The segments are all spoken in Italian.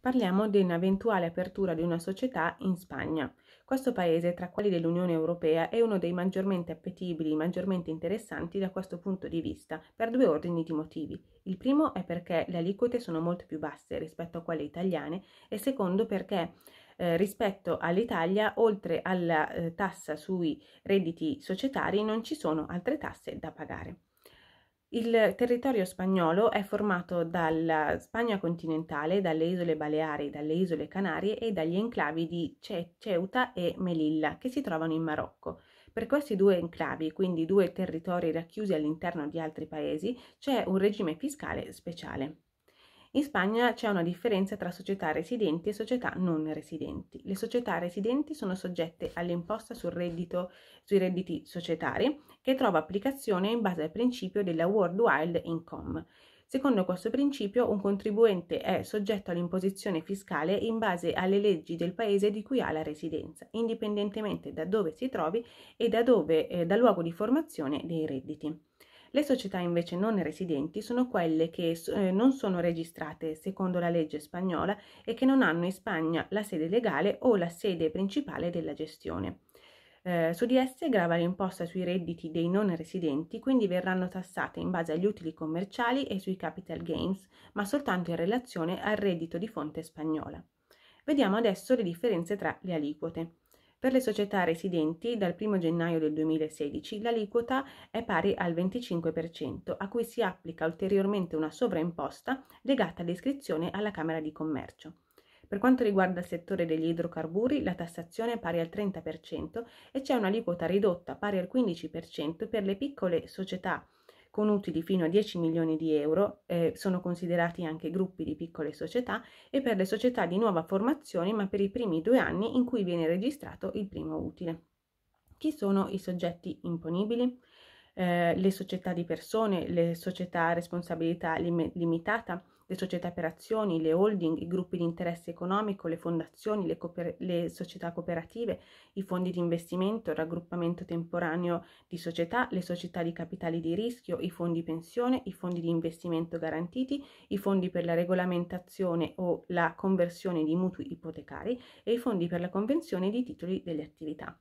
Parliamo di un'eventuale apertura di una società in Spagna. Questo paese, tra quelli dell'Unione Europea, è uno dei maggiormente appetibili, maggiormente interessanti da questo punto di vista, per due ordini di motivi. Il primo è perché le aliquote sono molto più basse rispetto a quelle italiane e secondo perché eh, rispetto all'Italia, oltre alla eh, tassa sui redditi societari, non ci sono altre tasse da pagare. Il territorio spagnolo è formato dalla Spagna continentale, dalle isole Baleari, dalle isole Canarie e dagli enclavi di Ce- Ceuta e Melilla che si trovano in Marocco. Per questi due enclavi, quindi due territori racchiusi all'interno di altri paesi, c'è un regime fiscale speciale. In Spagna c'è una differenza tra società residenti e società non residenti. Le società residenti sono soggette all'imposta sul reddito, sui redditi societari, che trova applicazione in base al principio della Worldwide Income. Secondo questo principio, un contribuente è soggetto all'imposizione fiscale in base alle leggi del paese di cui ha la residenza, indipendentemente da dove si trovi e da dove, eh, dal luogo di formazione dei redditi. Le società invece non residenti sono quelle che eh, non sono registrate secondo la legge spagnola e che non hanno in Spagna la sede legale o la sede principale della gestione. Eh, su di esse grava l'imposta sui redditi dei non residenti, quindi verranno tassate in base agli utili commerciali e sui capital gains, ma soltanto in relazione al reddito di fonte spagnola. Vediamo adesso le differenze tra le aliquote. Per le società residenti dal 1 gennaio del 2016 l'aliquota è pari al 25%, a cui si applica ulteriormente una sovraimposta legata all'iscrizione alla Camera di Commercio. Per quanto riguarda il settore degli idrocarburi, la tassazione è pari al 30% e c'è un'aliquota ridotta pari al 15% per le piccole società residenti con utili fino a 10 milioni di euro, eh, sono considerati anche gruppi di piccole società e per le società di nuova formazione ma per i primi due anni in cui viene registrato il primo utile. Chi sono i soggetti imponibili? Eh, le società di persone, le società a responsabilità lim- limitata, le società per azioni, le holding, i gruppi di interesse economico, le fondazioni, le, cooper- le società cooperative, i fondi di investimento, il raggruppamento temporaneo di società, le società di capitali di rischio, i fondi pensione, i fondi di investimento garantiti, i fondi per la regolamentazione o la conversione di mutui ipotecari e i fondi per la convenzione di titoli delle attività.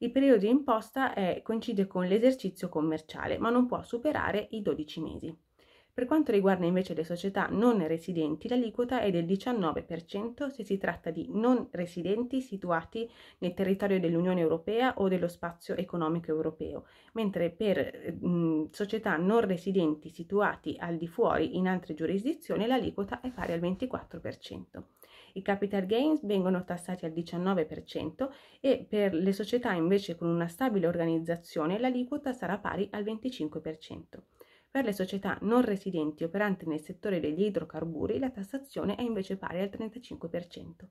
Il periodo di imposta è, coincide con l'esercizio commerciale, ma non può superare i 12 mesi. Per quanto riguarda invece le società non residenti, l'aliquota è del 19% se si tratta di non residenti situati nel territorio dell'Unione Europea o dello spazio economico europeo, mentre per mh, società non residenti situati al di fuori in altre giurisdizioni l'aliquota è pari al 24%. I capital gains vengono tassati al 19% e per le società invece con una stabile organizzazione l'aliquota sarà pari al 25%. Per le società non residenti operanti nel settore degli idrocarburi la tassazione è invece pari al 35%.